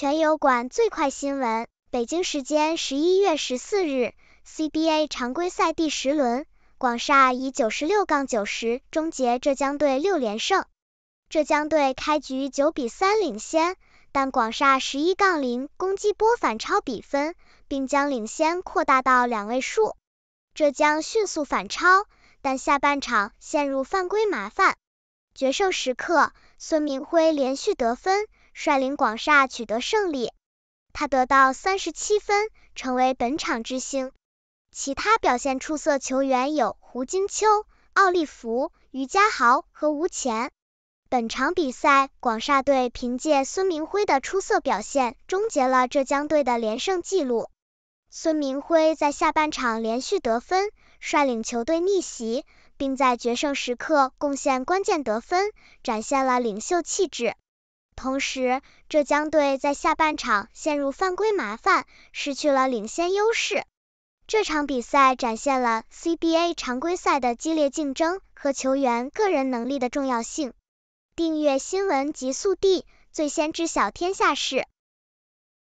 全友馆最快新闻：北京时间十一月十四日，CBA 常规赛第十轮，广厦以九十六杠九十终结浙江队六连胜。浙江队开局九比三领先，但广厦十一杠零攻击波反超比分，并将领先扩大到两位数。浙江迅速反超，但下半场陷入犯规麻烦。决胜时刻，孙铭徽连续得分。率领广厦取得胜利，他得到三十七分，成为本场之星。其他表现出色球员有胡金秋、奥利弗、于家豪和吴前。本场比赛，广厦队凭借孙明辉的出色表现，终结了浙江队的连胜纪录。孙明辉在下半场连续得分，率领球队逆袭，并在决胜时刻贡献关键得分，展现了领袖气质。同时，浙江队在下半场陷入犯规麻烦，失去了领先优势。这场比赛展现了 CBA 常规赛的激烈竞争和球员个人能力的重要性。订阅新闻极速递，最先知晓天下事。